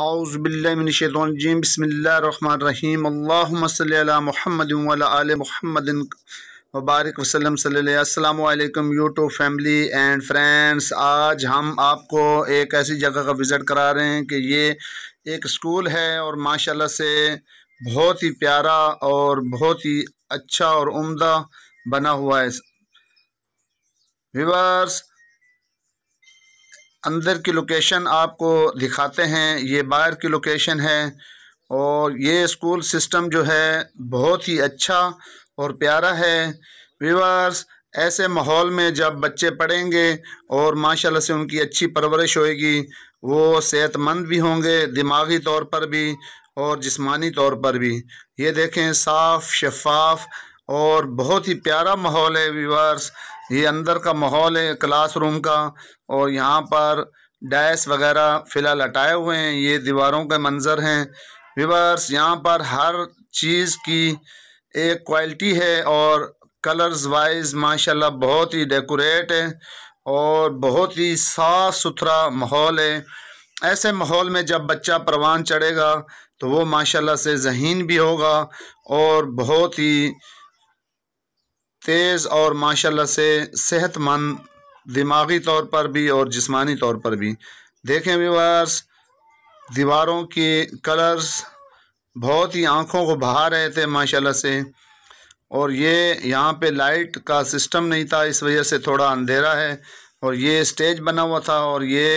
आउज़बिल्लिनशैतरजीम बसमीम अल्लाम महमद वाल महमद मुबारक वसलम सल्लाम यूट्यूब फैमिली एंड फ्रेंड्स आज हम आपको एक ऐसी जगह का विज़िट करा रहे हैं कि ये एक स्कूल है और माशाल्लाह से बहुत ही प्यारा और बहुत ही अच्छा और उम्दा बना हुआ है विवर्स अंदर की लोकेशन आपको दिखाते हैं ये बाहर की लोकेशन है और ये स्कूल सिस्टम जो है बहुत ही अच्छा और प्यारा है व्यूअर्स ऐसे माहौल में जब बच्चे पढ़ेंगे और माशाल्लाह से उनकी अच्छी परवरिश होएगी वो सेहतमंद भी होंगे दिमागी तौर पर भी और जिस्मानी तौर पर भी ये देखें साफ़ शफाफ और बहुत ही प्यारा माहौल है व्यूअर्स ये अंदर का माहौल है क्लासरूम का और यहाँ पर डैस वगैरह फ़िलहाल हटाए हुए हैं ये दीवारों के मंज़र हैं विवर्स यहाँ पर हर चीज़ की एक क्वालिटी है और कलर्स वाइज माशाल्लाह बहुत ही डेकोरेट है और बहुत ही साफ़ सुथरा माहौल है ऐसे माहौल में जब बच्चा परवान चढ़ेगा तो वो माशाल्लाह से जहीन भी होगा और बहुत ही तेज़ और माशाल्लाह से सेहतमंद दिमागी तौर पर भी और जिस्मानी तौर पर भी देखें व्यवर्स दीवारों के कलर्स बहुत ही आँखों को बहा रहे थे माशाल्लाह से और ये यहाँ पे लाइट का सिस्टम नहीं था इस वजह से थोड़ा अंधेरा है और ये स्टेज बना हुआ था और ये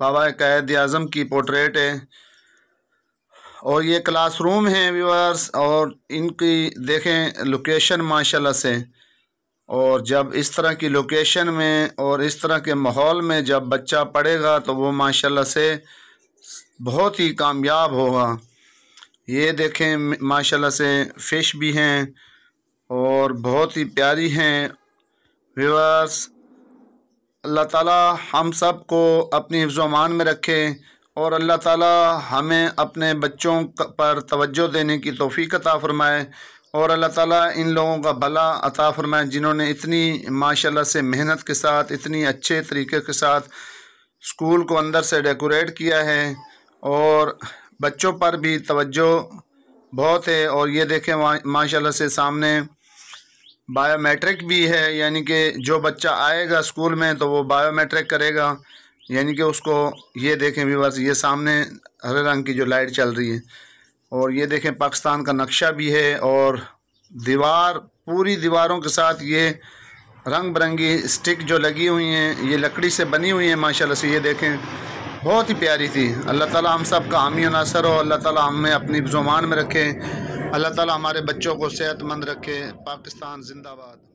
बाबा कैद आज़म की पोर्ट्रेट है और ये क्लासरूम हैं व्यूअर्स और इनकी देखें लोकेशन माशाल्लाह से और जब इस तरह की लोकेशन में और इस तरह के माहौल में जब बच्चा पढ़ेगा तो वो माशाल्लाह से बहुत ही कामयाब होगा ये देखें माशाल्लाह से फ़िश भी हैं और बहुत ही प्यारी हैं व्यूअर्स अल्लाह ताला हम सब को अपनी मान में रखे और अल्लाह ताला हमें अपने बच्चों पर तवज्जो देने की तोफ़ी अता फ़रमाए और अल्लाह ताला इन लोगों का भला अता फ़रमाए जिन्होंने इतनी माशाल्लाह से मेहनत के साथ इतनी अच्छे तरीके के साथ स्कूल को अंदर से डेकोरेट किया है और बच्चों पर भी तवज्जो बहुत है और ये देखें माशाल्लाह से सामने बायोमेट्रिक भी है यानी कि जो बच्चा आएगा स्कूल में तो वो बायोमेट्रिक करेगा यानी कि उसको ये देखें भी बस ये सामने हरे रंग की जो लाइट चल रही है और ये देखें पाकिस्तान का नक्शा भी है और दीवार पूरी दीवारों के साथ ये रंग बिरंगी स्टिक जो लगी हुई हैं ये लकड़ी से बनी हुई हैं माशाल्लाह से ये देखें बहुत ही प्यारी थी अल्लाह ताला हम सब का हामी नासर हो अल्लाह ताला हमें अपनी जुबान में रखें अल्लाह ताला हमारे बच्चों को सेहतमंद रखे पाकिस्तान जिंदाबाद